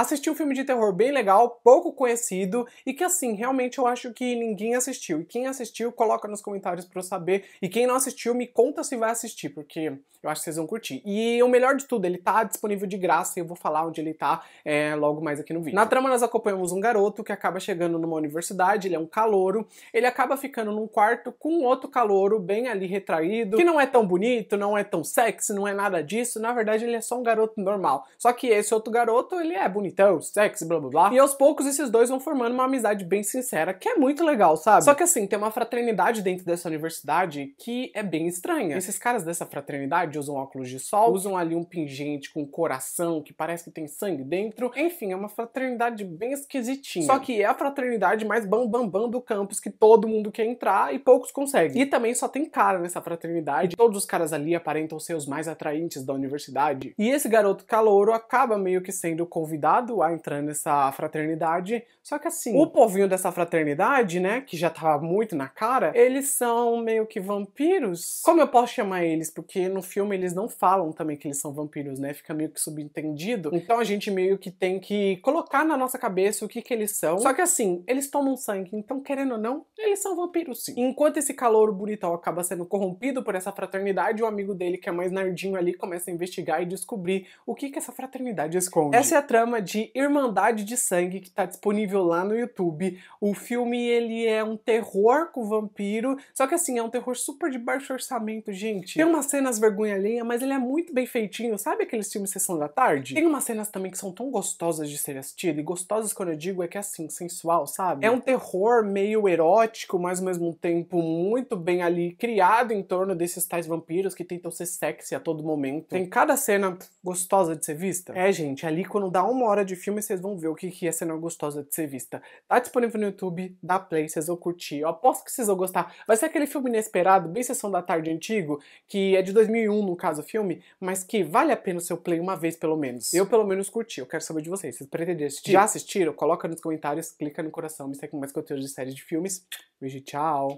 assisti um filme de terror bem legal, pouco conhecido e que assim, realmente eu acho que ninguém assistiu. E quem assistiu, coloca nos comentários para eu saber. E quem não assistiu, me conta se vai assistir, porque eu acho que vocês vão curtir. E o melhor de tudo, ele tá disponível de graça e eu vou falar onde ele tá é, logo mais aqui no vídeo. Na trama nós acompanhamos um garoto que acaba chegando numa universidade, ele é um calouro, ele acaba ficando num quarto com outro calouro bem ali retraído, que não é tão bonito, não é tão sexy, não é nada disso, na verdade ele é só um garoto normal. Só que esse outro garoto, ele é bonito bonitão, sexy, blá blá blá. E aos poucos esses dois vão formando uma amizade bem sincera, que é muito legal, sabe? Só que assim, tem uma fraternidade dentro dessa universidade que é bem estranha. Esses caras dessa fraternidade usam óculos de sol, usam ali um pingente com um coração que parece que tem sangue dentro. Enfim, é uma fraternidade bem esquisitinha. Só que é a fraternidade mais bambambam bam, bam do campus que todo mundo quer entrar e poucos conseguem. E também só tem cara nessa fraternidade. Todos os caras ali aparentam ser os mais atraentes da universidade. E esse garoto calouro acaba meio que sendo convidado a entrar nessa fraternidade. Só que assim, o povinho dessa fraternidade, né, que já tava tá muito na cara, eles são meio que vampiros. Como eu posso chamar eles? Porque no filme eles não falam também que eles são vampiros, né? Fica meio que subentendido. Então a gente meio que tem que colocar na nossa cabeça o que que eles são. Só que assim, eles tomam sangue, então querendo ou não, eles são vampiros sim. Enquanto esse calor bonitão acaba sendo corrompido por essa fraternidade, o amigo dele que é mais nerdinho ali começa a investigar e descobrir o que que essa fraternidade esconde. Essa é a trama chama de Irmandade de Sangue, que está disponível lá no YouTube. O filme, ele é um terror com vampiro, só que assim, é um terror super de baixo orçamento, gente. Tem umas cenas vergonha alheia, mas ele é muito bem feitinho. Sabe aqueles filmes Sessão da Tarde? Tem umas cenas também que são tão gostosas de ser assistidas, e gostosas quando eu digo é que é assim, sensual, sabe? É um terror meio erótico, mas ao mesmo tempo muito bem ali criado em torno desses tais vampiros que tentam ser sexy a todo momento. Tem cada cena gostosa de ser vista. É, gente, é ali quando dá uma hora de filme, vocês vão ver o que, que é cena gostosa de ser vista. Tá disponível no YouTube, da Play, vocês vão curtir. Eu aposto que vocês vão gostar. Vai ser aquele filme inesperado, bem Sessão da Tarde antigo, que é de 2001 no caso o filme, mas que vale a pena o seu play uma vez pelo menos. Eu pelo menos curti, eu quero saber de vocês. Vocês pretendem assistir? Já assistiram? Coloca nos comentários, clica no coração, me segue com mais conteúdo de séries de filmes. Beijo, tchau!